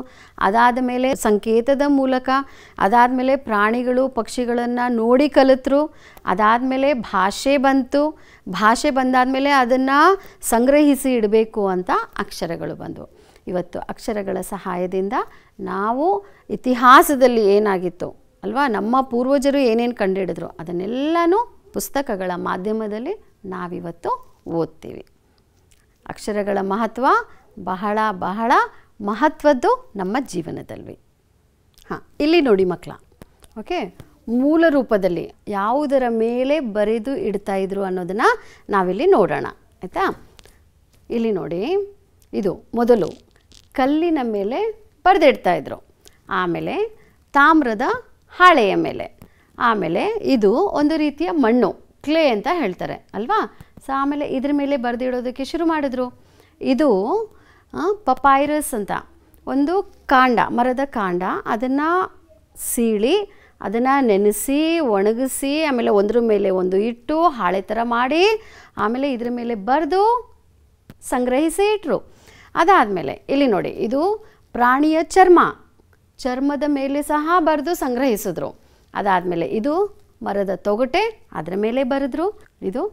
ಅದಾದ ಮೇಲೆ ಸಂಕೇತದ ಮೂಲಕ ಅದಾದ ಮೇಲೆ ಪ್ರಾಣಿಗಳು ಪಕ್ಷಿಗಳನ್ನು ನೋಡಿ ಕಲಿತರು ಅದಾದಮೇಲೆ ಭಾಷೆ ಬಂತು ಭಾಷೆ ಬಂದಾದ ಮೇಲೆ ಅದನ್ನು ಸಂಗ್ರಹಿಸಿ ಇಡಬೇಕು ಅಂತ ಅಕ್ಷರಗಳು ಬಂದವು ಇವತ್ತು ಅಕ್ಷರಗಳ ಸಹಾಯದಿಂದ ನಾವು ಇತಿಹಾಸದಲ್ಲಿ ಏನಾಗಿತ್ತು ಅಲ್ವಾ ನಮ್ಮ ಪೂರ್ವಜರು ಏನೇನು ಕಂಡುಹಿಡಿದ್ರು ಅದನ್ನೆಲ್ಲನೂ ಪುಸ್ತಕಗಳ ಮಾಧ್ಯಮದಲ್ಲಿ ನಾವಿವತ್ತು ಓದ್ತೀವಿ ಅಕ್ಷರಗಳ ಮಹತ್ವ ಬಹಳ ಬಹಳ ಮಹತ್ವದ್ದು ನಮ್ಮ ಜೀವನದಲ್ಲಿ ಹಾಂ ಇಲ್ಲಿ ನೋಡಿ ಮಕ್ಕಳ ಓಕೆ ಮೂಲ ರೂಪದಲ್ಲಿ ಯಾವುದರ ಮೇಲೆ ಬರೆದು ಇದ್ರು ಅನ್ನೋದನ್ನು ನಾವಿಲ್ಲಿ ನೋಡೋಣ ಆಯಿತಾ ಇಲ್ಲಿ ನೋಡಿ ಇದು ಮೊದಲು ಕಲ್ಲಿನ ಮೇಲೆ ಬರೆದಿಡ್ತಾ ಇದ್ರು ಆಮೇಲೆ ತಾಮ್ರದ ಹಾಳೆಯ ಮೇಲೆ ಆಮೇಲೆ ಇದು ಒಂದು ರೀತಿಯ ಮಣ್ಣು ಕ್ಲೇ ಅಂತ ಹೇಳ್ತಾರೆ ಅಲ್ವಾ ಸೊ ಆಮೇಲೆ ಇದ್ರ ಮೇಲೆ ಬರೆದಿಡೋದಕ್ಕೆ ಶುರು ಮಾಡಿದ್ರು ಇದು ಪಪಾಯಿರಸ್ ಅಂತ ಒಂದು ಕಾಂಡ ಮರದ ಕಾಂಡ ಅದನ್ನು ಸೀಳಿ ಅದನ್ನು ನೆನೆಸಿ ಒಣಗಿಸಿ ಆಮೇಲೆ ಒಂದ್ರ ಮೇಲೆ ಒಂದು ಇಟ್ಟು ಹಾಳೆ ಥರ ಮಾಡಿ ಆಮೇಲೆ ಇದ್ರ ಮೇಲೆ ಬರೆದು ಸಂಗ್ರಹಿಸಿ ಇಟ್ಟರು ಅದಾದಮೇಲೆ ಇಲ್ಲಿ ನೋಡಿ ಇದು ಪ್ರಾಣಿಯ ಚರ್ಮ ಚರ್ಮದ ಮೇಲೆ ಸಹ ಬರೆದು ಸಂಗ್ರಹಿಸಿದ್ರು ಅದಾದಮೇಲೆ ಇದು ಮರದ ತೊಗಟೆ ಅದರ ಮೇಲೆ ಬರೆದ್ರು ಇದು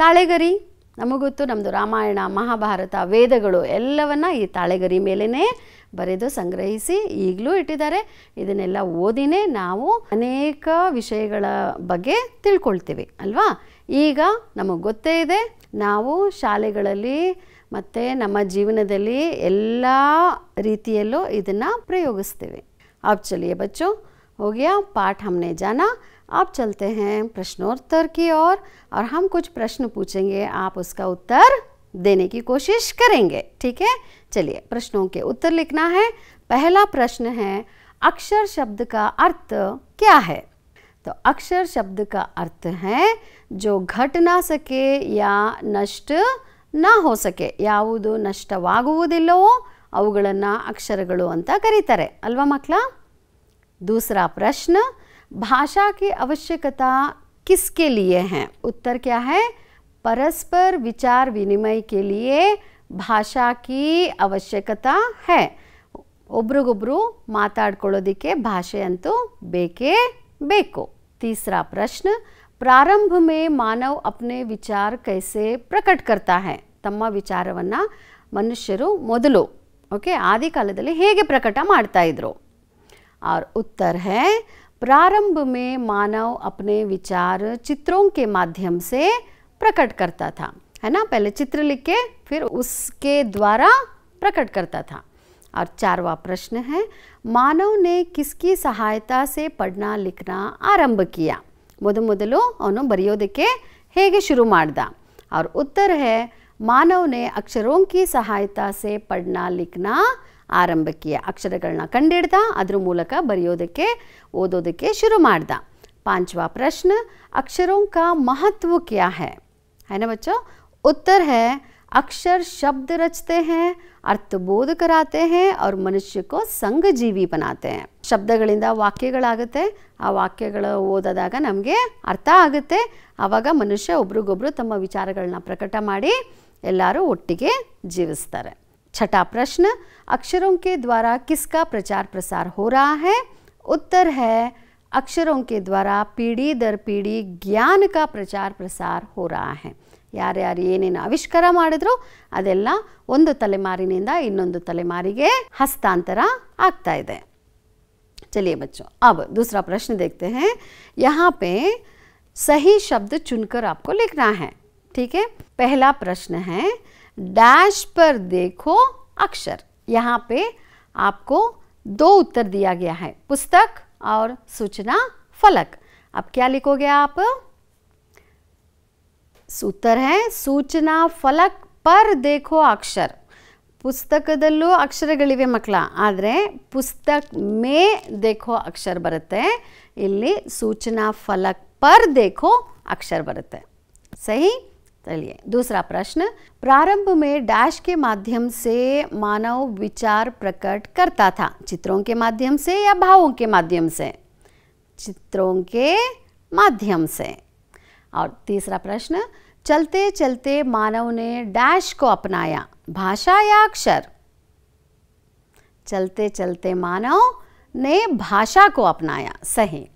ತಾಳೆಗರಿ ನಮಗೊತ್ತು ನಮ್ಮದು ರಾಮಾಯಣ ಮಹಾಭಾರತ ವೇದಗಳು ಎಲ್ಲವನ್ನು ಈ ತಾಳೆಗರಿ ಮೇಲೇ ಬರೆದು ಸಂಗ್ರಹಿಸಿ ಈಗಲೂ ಇಟ್ಟಿದ್ದಾರೆ ಇದನ್ನೆಲ್ಲ ಓದಿನೇ ನಾವು ಅನೇಕ ವಿಷಯಗಳ ಬಗ್ಗೆ ತಿಳ್ಕೊಳ್ತೀವಿ ಅಲ್ವಾ ಈಗ ನಮಗೆ ಗೊತ್ತೇ ಇದೆ ನಾವು ಶಾಲೆಗಳಲ್ಲಿ మతే నమ జీవనదళి ఎల్ల రీతియలో ఇదన్న ప్రయోగిస్తೇವೆ ఆబ్చలీ బచ్చో హో గయా పాఠ్ హమ్నే జానా ఆబ్ చల్తే హే ప్రశ్నోత్తర్ కి ఔర్ ఔర్ హమ్ కుచ్ ప్రశ్న పూచెంగే ఆప్ uska ఉత్తర్ దేనే కి కోషिश karenge ठीके चलिए प्रश्नों के उत्तर लिखना है पहला प्रश्न है अक्षर शब्द का अर्थ क्या है तो अक्षर शब्द का अर्थ है जो घट ना सके या नष्ट ನ ಹೊಸಕೆ ಯಾವುದು ನಷ್ಟವಾಗುವುದಿಲ್ಲವೋ ಅವುಗಳನ್ನು ಅಕ್ಷರಗಳು ಅಂತ ಕರೀತಾರೆ ಅಲ್ವಾ ಮಕ್ಕಳ ದೂಸರ ಪ್ರಶ್ನ ಭಾಷಾ ಕಿ ಕಿಸ್ಕೆ किसके ಹೇ ಉತ್ತರ ಕ್ಯಾ ಹೇ ಪರಸ್ಪರ ವಿಚಾರ ವಿನಿಮಯ विनिमय ಭಾಷಾ ಕಿ ಅವಶ್ಯಕತಾ ಹೇ ಒಬ್ರಿಗೊಬ್ರು ಮಾತಾಡ್ಕೊಳ್ಳೋದಿಕ್ಕೆ ಭಾಷೆ ಅಂತೂ ಬೇಕೇ ಬೇಕು ತೀಸರಾ ಪ್ರಶ್ನೆ प्रारंभ में मानव अपने विचार कैसे प्रकट करता है तम ವಿಚಾರವನ್ನು मनुष्य मदल ओके आदिकाल हेगे ಪ್ರಕಟ ಮಾಡ್ತಾ और उत्तर है प्रारंभ में मानव अपने विचार चित्रों के माध्यम से प्रकट करता था है ना पहले चित्र लिख के फिर उसके द्वारा प्रकट करता था और चारवा प्रश्न है मानव ने किसकी सहायता से पढ़ना लिखना आरंभ किया मोदमोदलो ಅನ್ನು ಬರಿಯೋದಿಕ್ಕೆ ಹೇಗೆ ಶುರುಮಾಡ್ದಾ ಅವರ ಉತ್ತರ ಹೇ ಮಾನವನೇ ಅಕ್ಷರೋಂಕಿ ಸಹಾಯತಾಸೆ ಪಡ್ನಾ ಲಿಕ್ನಾ ಆರಂಭ ಕಿಯಾ ಅಕ್ಷರಗಳನ್ನ ಕಂಡೆಡ್ತಾ ಅದರುಮೂಲಕ ಬರಿಯೋದಿಕ್ಕೆ ಓದೋದಿಕ್ಕೆ ಶುರುಮಾಡ್ದಾ 5 ವ ಪ್ರಶ್ನ ಅಕ್ಷರೋಂಕಾ ಮಹತ್ವ ಕ್ಯಾ ಹೈ ಹೈನಾ ಬಚ್ಚಾ ಉತ್ತರ ಹೈ ಅಕ್ಷರ ಶಬ್ದ ರಚತೆ ಹೈ ಅರ್ಥಬೋಧ ಕರತೆ ಹೈ ಔರ್ ಮನುಷ್ಯ ಕೋ ಸಂಗಜೀವಿ બનાತೆ ಹೈ ಶಬ್ದಗಳಿಂದ ವಾಕ್ಯಗಳಾಗುತ್ತೆ ಆ ವಾಕ್ಯಗಳು ಓದೋದಾಗ ನಮಗೆ ಅರ್ಥ ಆಗುತ್ತೆ ಆವಾಗ ಮನುಷ್ಯ ಒಬ್ರಿಗೊಬ್ರು ತಮ್ಮ ವಿಚಾರಗಳನ್ನ ಪ್ರಕಟ ಮಾಡಿ ಎಲ್ಲರೂ ಒಟ್ಟಿಗೆ ಜೀವಿಸ್ತಾರೆ ಛಟಾ ಪ್ರಶ್ನ ಅಕ್ಷರೋಂಕೆ ದ್ವಾರ ಕಿಸ್ಕಾ ಪ್ರಚಾರ ಪ್ರಸಾರ प्रसार हो रहा ಉತ್ತರ ಹೇ है ದ್ವಾರ ಪೀಡಿ ದರ್ ಪೀಡಿ दर पीढ़ी ಪ್ರಚಾರ का प्रचार प्रसार हो ಯಾರ್ಯಾರು ಏನೇನು ಆವಿಷ್ಕಾರ ಮಾಡಿದ್ರು ಅದೆಲ್ಲ ಒಂದು ತಲೆಮಾರಿನಿಂದ ಇನ್ನೊಂದು ತಲೆಮಾರಿಗೆ ಹಸ್ತಾಂತರ ಆಗ್ತಾ ಇದೆ चलिए बच्चों अब दूसरा प्रश्न देखते हैं यहाँ पे सही शब्द चुनकर आपको लिखना है ठीक है पहला प्रश्न है डैश पर देखो अक्षर यहाँ पे आपको दो उत्तर दिया गया है पुस्तक और सूचना फलक अब क्या लिखोगे आप उत्तर है सूचना फलक पर देखो अक्षर पुस्तकदलो अक्षरಗಳಿವೆ ಮಕ್ಕಳ ಆದರೆ ಪುಸ್ತಕ મે দেখো અક્ષર બરતે ઇલી સૂચના ફલક પર দেখো અક્ષર બરતે સહી તલિયે બીજું પ્રશ્ન પ્રારંભ મે ડેશ કે માધ્યમ સે માનવ વિચાર પ્રકટ કરતા થા ચિત્રોં કે માધ્યમ સે يا ભાવોં કે માધ્યમ સે ચિત્રોં કે માધ્યમ સે ઓર તીસરા પ્રશ્ન ચલતે ચલતે માનવ ને ડેશ કો અપનાયા भाषा या अक्षर चलते चलते मानव ने भाषा को अपनाया सही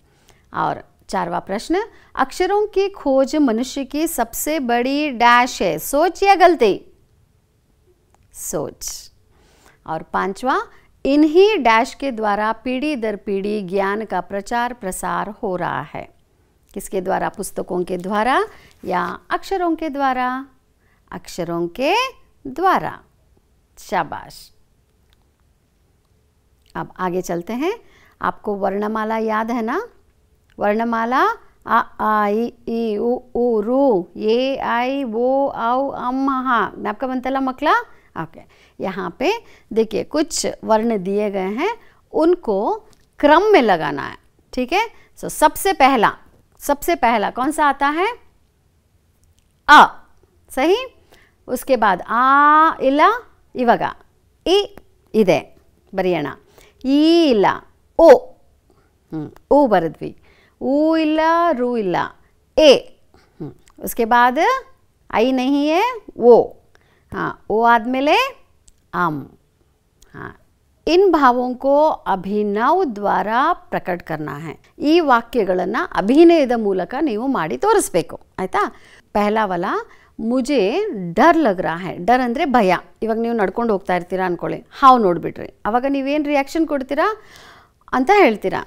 और चारवा प्रश्न अक्षरों की खोज मनुष्य की सबसे बड़ी डैश है सोच या गलती सोच और पांचवा इन्हीं डैश के द्वारा पीढ़ी दर पीढ़ी ज्ञान का प्रचार प्रसार हो रहा है किसके द्वारा पुस्तकों के द्वारा या अक्षरों के द्वारा अक्षरों के द्वारा शाबाश अब आगे चलते हैं आपको वर्णमाला याद है ना वर्णमाला आ आई ई उ ऊ रू ये आई वो आओ अम हा आपका बनता मकला ओके यहाँ पे देखिए कुछ वर्ण दिए गए हैं उनको क्रम में लगाना है ठीक है सो सबसे पहला सबसे पहला कौन सा आता है अ सही ಉಸ್ಕೆ ಬಾದ್ ಆ ಇಲ್ಲ ಇವಾಗ ಇ ಇದೆ ಬರೆಯೋಣ ಈ ಇಲ್ಲ ಓ ಹ್ಞೂ ಓ ಬರೆದ್ವಿ ಊ ಇಲ್ಲ ರು ಇಲ್ಲ ಎ ಹ್ಞೂ ಉಸ್ಕೆ ಬಾದ್ ಐ ನಹಿಯೇ ಓ ಹಾಂ ಓ ಆದ್ಮೇಲೆ ಅಮ್ ಹಾಂ ಇನ್ भावों ಅಭಿನವ್ ದ್ವಾರ ಪ್ರಕಟ ಕರ್ನಾ ಹೈ ಈ ವಾಕ್ಯಗಳನ್ನು ಅಭಿನಯದ ಮೂಲಕ ನೀವು ಮಾಡಿ ತೋರಿಸ್ಬೇಕು ಆಯಿತಾ ಪಹಲಾ ವಲ ಮುಜೆ ಡರ್ ಲಗ್ರ ಹೇ ಡರ್ ಅಂದರೆ ಭಯ ಇವಾಗ ನೀವು ನಡ್ಕೊಂಡು ಹೋಗ್ತಾ ಇರ್ತೀರಾ ಅಂದ್ಕೊಳ್ಳಿ ಹಾವು ನೋಡಿಬಿಟ್ರಿ ಅವಾಗ ನೀವೇನು ರಿಯಾಕ್ಷನ್ ಕೊಡ್ತೀರಾ ಅಂತ ಹೇಳ್ತೀರಾ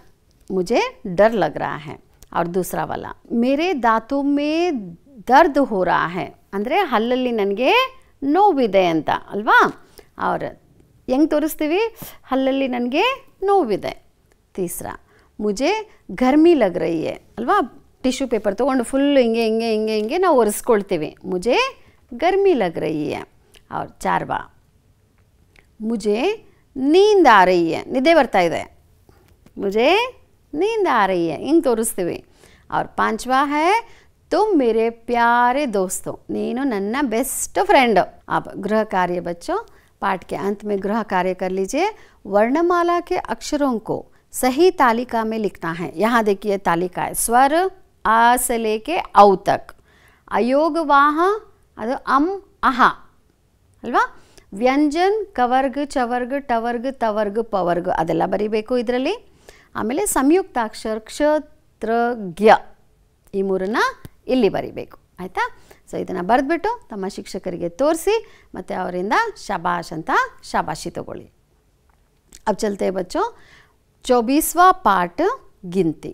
ಮುಜೆ ಡರ್ ಲಗ್ರ ಹೇ ಅವ್ರ ಅವ್ರು ದೂಸರಾವಲ್ಲ ಮೇರೆ ದಾತು ಮೇ ದರ್ದ್ ಹೋ ರಾ ಅಂದರೆ ಹಲ್ಲಲ್ಲಿ ನನಗೆ ನೋವಿದೆ ಅಂತ ಅಲ್ವಾ ಅವ್ರ ಹೆಂಗೆ ತೋರಿಸ್ತೀವಿ ಹಲ್ಲಲ್ಲಿ ನನಗೆ ನೋವಿದೆ ತೀಸ್ರಾ ಮುಜೆ ಗರ್ಮಿ ಲಗ್ರಯ್ಯೆ ಅಲ್ವಾ टिश्यू पेपर तक फुलू हे हे हे हे ना वर्सकोलती मुझे गर्मी लग रही है और चारवा मुझे नींद आ रही है नदे बरता है मुझे नींद आ रही है हिंग तोरस्ती और पांचवा है तुम मेरे प्यारे दोस्तों नीनू नन्ना बेस्ट फ्रेंड आप गृह कार्य बच्चों पाठ के अंत में गृह कार्य कर लीजिए वर्णमाला के अक्षरों को सही तालिका में लिखना है यहाँ देखिए तालिका है स्वर ಆ ಔತಕ್ ಔತಕ್ ಅಯೋಗವಾಹ ಅದು ಅಂ ಅಹ ಅಲ್ವಾ ವ್ಯಂಜನ್ ಕವರ್ಗ್ ಚವರ್ಗ್ ಟವರ್ಗ್ ತವರ್ಗ್ ಪವರ್ಗ್ ಅದೆಲ್ಲ ಬರೀಬೇಕು ಇದರಲ್ಲಿ ಆಮೇಲೆ ಸಂಯುಕ್ತಾಕ್ಷರ ಕ್ಷತ್ರಜ್ಞ ಈ ಮೂರನ್ನು ಇಲ್ಲಿ ಬರೀಬೇಕು ಆಯಿತಾ ಸೊ ಇದನ್ನು ಬರೆದ್ಬಿಟ್ಟು ತಮ್ಮ ಶಿಕ್ಷಕರಿಗೆ ತೋರಿಸಿ ಮತ್ತು ಅವರಿಂದ ಶಬಾಷ್ ಅಂತ ಶಬಾಷಿ ತಗೊಳ್ಳಿ ಚಲ್ತೆ ಬಚ್ಚೋ ಚೋಬೀಸ್ವಾ ಪಾಟ್ ಗಿಂತಿ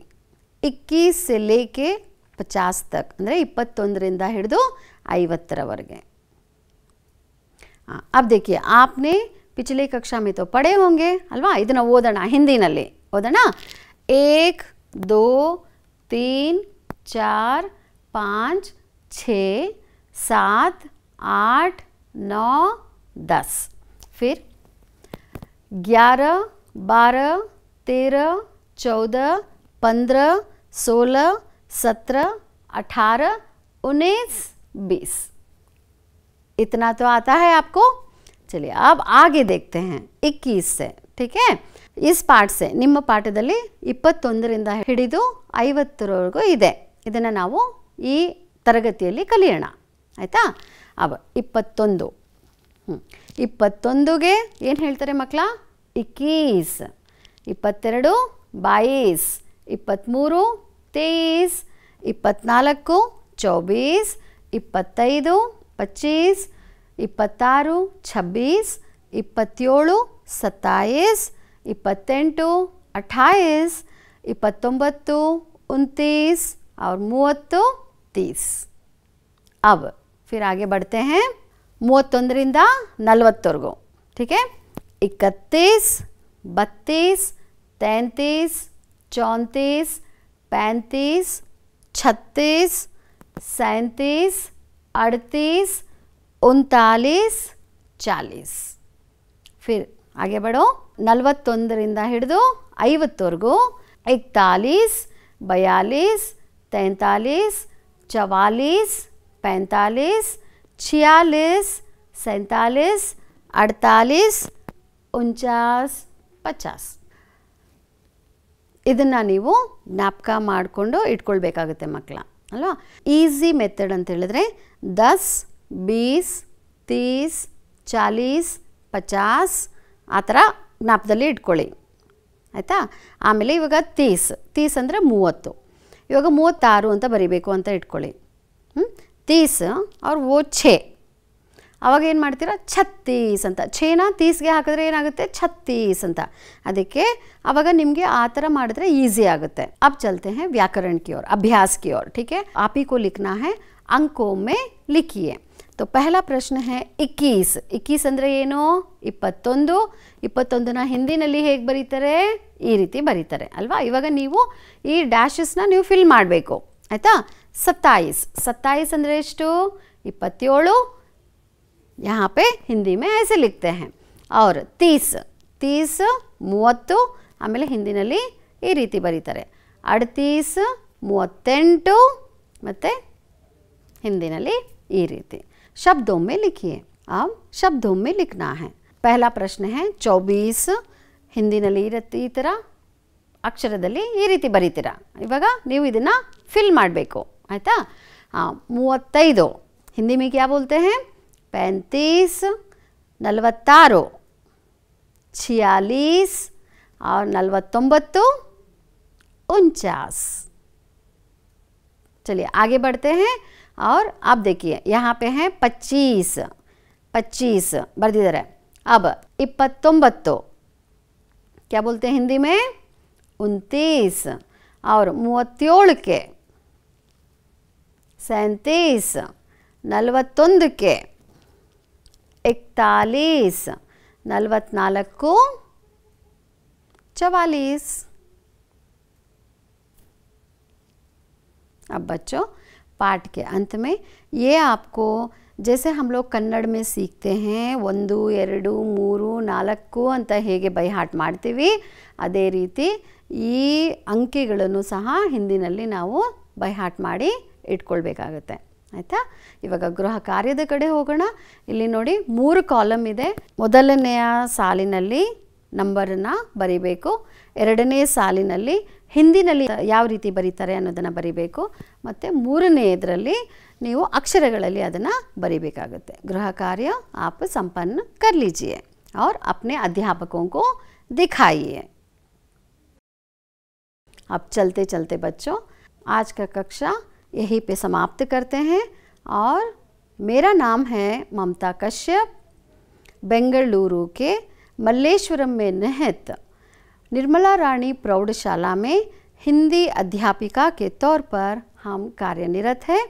इक्कीस ಇಕ್ಕೀಸೆ ಲೇಕೆ ಪಚಾಸ್ ತಕ್ ಅಂದರೆ ಇಪ್ಪತ್ತೊಂದರಿಂದ ಹಿಡಿದು ಐವತ್ತರವರೆಗೆ अब देखिए आपने पिछले कक्षा में तो पढ़े होंगे अल्वा ಇದನ್ನ ಓದೋಣ ಹಿಂದಿನಲ್ಲಿ ಓದೋಣ एक दो तीन चार पाँच छ सात आठ नौ दस फिर ग्यारह बारह तेरह चौदह पंद्रह ಸೋಲ सत्रह ಅಠಾರ उन्नीस ಬೀಸ್ ಇತನಾ तो आता है आपको ಚಲಿ ಆಗಿ ದೇಖ್ತೆ ಹ್ಯಾಂ ಇಕ್ಕೀಸೆ ಠೀಕ್ ಹೇ ಇಸ್ ಪಾಠ್ಸೆ ನಿಮ್ಮ ಪಾಠದಲ್ಲಿ ಇಪ್ಪತ್ತೊಂದರಿಂದ ಹಿಡಿದು ಐವತ್ತರವರೆಗೂ ಇದೆ ಇದನ್ನು ನಾವು ಈ ತರಗತಿಯಲ್ಲಿ ಕಲಿಯೋಣ ಆಯಿತಾ ಅವ ಇಪ್ಪತ್ತೊಂದು ಇಪ್ಪತ್ತೊಂದುಗೆ ಏನು ಹೇಳ್ತಾರೆ ಮಕ್ಕಳ ಇಕ್ಕೀಸ್ ಇಪ್ಪತ್ತೆರಡು ಬಾಯೀಸ್ ಇಪ್ಪತ್ತ್ಮೂರು तेईस इपत्नाकु चौबीस इपत पच्चीस इपत् छब्बीस इपत् सत्ताईस इपत् अठाईस इपत उनतीस और मूव तीस अब फिर आगे बढ़ते हैं मूवंद नल्वत्वर्गू ठीक है इकतीस बत्तीस तैंतीस चौंतीस पैंतीस छत्तीस सैंतीस अड़तीस उनतालीस चालीस फिर आगे बढ़ो ನಲವತ್ತೊಂದರಿಂದ ಹಿಡಿದು ಐವತ್ತವರೆಗೂ इकतालीस बयालीस तैंतालीस चवालीस पैंतालीस छियालीस सैंतालीस अड़तालीस उनचास पचास ಇದನ್ನು ನೀವು ಜ್ಞಾಪಕ ಮಾಡಿಕೊಂಡು ಇಟ್ಕೊಳ್ಬೇಕಾಗುತ್ತೆ ಮಕ್ಕಳ ಅಲ್ವಾ ಈಸಿ ಮೆಥಡ್ ಅಂತ ಹೇಳಿದ್ರೆ ದಸ್ ಬೀಸ್ ತೀಸ್ ಚಾಲೀಸ್ ಪಚಾಸ್ ಆ ಥರ ಜ್ಞಾಪದಲ್ಲಿ ಇಟ್ಕೊಳ್ಳಿ ಆಯಿತಾ ಆಮೇಲೆ ಇವಾಗ ತೀಸ್ ತೀಸ್ ಅಂದರೆ ಮೂವತ್ತು ಇವಾಗ ಮೂವತ್ತಾರು ಅಂತ ಬರೀಬೇಕು ಅಂತ ಇಟ್ಕೊಳ್ಳಿ ಹ್ಞೂ ತೀಸ್ ಅವ್ರು ಓ ಆವಾಗ ಏನು ಮಾಡ್ತೀರಾ ಛತ್ತೀಸ್ ಅಂತ ಛೇನ ತೀಸ್ಗೆ ಹಾಕಿದ್ರೆ ಏನಾಗುತ್ತೆ ಛತ್ತೀಸ್ ಅಂತ ಅದಕ್ಕೆ ಅವಾಗ ನಿಮಗೆ ಆ ಥರ ಮಾಡಿದ್ರೆ ಈಸಿ ಆಗುತ್ತೆ ಅಪ್ ಚಲತೆ ಹೇ ವ್ಯಾಕರಣ ಕಿ ಓರ್ ಅಭ್ಯಾಸ ಕಿ ಓರ್ ठीक है आप ಹೇ को लिखना है अंकों में लिखिए तो ಇಕ್ಕೀಸ್ ಇಕ್ಕೀಸ್ ಅಂದರೆ ಏನು ಇಪ್ಪತ್ತೊಂದು ಇಪ್ಪತ್ತೊಂದನ್ನ ಹಿಂದಿನಲ್ಲಿ ಹೇಗೆ ಬರೀತಾರೆ ಈ ರೀತಿ ಬರೀತಾರೆ ಅಲ್ವಾ ಇವಾಗ ನೀವು ಈ ಡ್ಯಾಶಸ್ನ ನೀವು ಫಿಲ್ ಮಾಡಬೇಕು ಆಯಿತಾ ಸತ್ತಾಯಿಸ್ ಸತ್ತಾಯಿಸ್ ಅಂದರೆ ಎಷ್ಟು ಇಪ್ಪತ್ತೇಳು ಯಾಹಂ ಪೇ ಹಿಂದಿ ಮೇ ಐಸೆ ಲಿಖತೆ ಹೈ ಔರ್ 30 30 30 ಆಮೇಲೆ ಹಿಂದಿನಲಿ ಈ ರೀತಿ ಬರೀತಾರೆ 38 38 ಮತ್ತೆ ಹಿಂದಿನಲಿ ಈ ರೀತಿ शब्ದೋಮ್ ಮೇ ಲಿಖಿಯೇ ಆಮ್ शब्ದೋಮ್ ಮೇ ಲಿಖನಾ ಹೈ ಪಹಲಾ ಪ್ರಶ್ನೆ ಹೈ 24 ಹಿಂದಿನಲಿ ಈ ರೀತಿ ತರ ಅಕ್ಷರದಲ್ಲಿ ಈ ರೀತಿ ಬರೀತೀರಾ ಇವಾಗ ನೀವು ಇದನ್ನ ಫಿಲ್ ಮಾಡಬೇಕು ಐತಾ 35 ಹಿಂದಿ ಮೇ ಕ್ಯಾ ಬೋಲ್ತೆ ಹೈ पैंतीस नलवत्तारो छियालीस और नलवत्तोबत्तो उनचास चलिए आगे बढ़ते हैं और आप देखिए यहाँ पे हैं पच्चीस पच्चीस बढ़ती दर है अब इपत्तोबत्तो क्या बोलते हैं हिंदी में उनतीस और मूवत्योल के सैंतीस नलवत्तोंद के ಎಕ್ತಾಲೀಸ್ ನಲವತ್ನಾಲ್ಕು ಚವಾಲೀಸ್ अब बच्चों पाठ ಅಂತ अंत ಆಪ್ಕೋ ಜೆಸೆ आपको ಕನ್ನಡ ಮೇ सीखते ಒಂದು ಎರಡು ಮೂರು ನಾಲ್ಕು ಅಂತ ಹೇಗೆ ಬೈಹಾಟ್ ಮಾಡ್ತೀವಿ ಅದೇ ರೀತಿ ಈ ಅಂಕಿಗಳನ್ನು ಸಹ ಹಿಂದಿನಲ್ಲಿ ನಾವು ಬೈಹಾಟ್ ಮಾಡಿ ಇಟ್ಕೊಳ್ಬೇಕಾಗುತ್ತೆ ಆಯಿತಾ ಇವಾಗ ಗೃಹ ಕಾರ್ಯದ ಕಡೆ ಹೋಗೋಣ ಇಲ್ಲಿ ನೋಡಿ ಮೂರು ಕಾಲಮ್ ಇದೆ ಮೊದಲನೆಯ ಸಾಲಿನಲ್ಲಿ ನಂಬರನ್ನು ಬರಿಬೇಕು ಎರಡನೇ ಸಾಲಿನಲ್ಲಿ ಹಿಂದಿನಲ್ಲಿ ಯಾವ ರೀತಿ ಬರೀತಾರೆ ಅನ್ನೋದನ್ನು ಬರಿಬೇಕು ಮತ್ತು ಮೂರನೆಯದರಲ್ಲಿ ನೀವು ಅಕ್ಷರಗಳಲ್ಲಿ ಅದನ್ನು ಬರಿಬೇಕಾಗುತ್ತೆ ಗೃಹ ಕಾರ್ಯ ಆಪ್ ಸಂಪನ್ನ ಕರ್ ಅವ್ರ और अपने अध्यापकों ಅಪ್ दिखाइए ಚಲತೆ ಬಚ್ಚೋ चलते ಕಕ್ಷಾ यहीं पे समाप्त करते हैं और मेरा नाम है ममता कश्यप बेंगलुरु के मल्लेश्वरम में निहित निर्मला रानी प्रौढ़शाला में हिंदी अध्यापिका के तौर पर हम कार्यनिरत हैं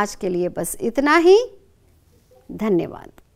आज के लिए बस इतना ही धन्यवाद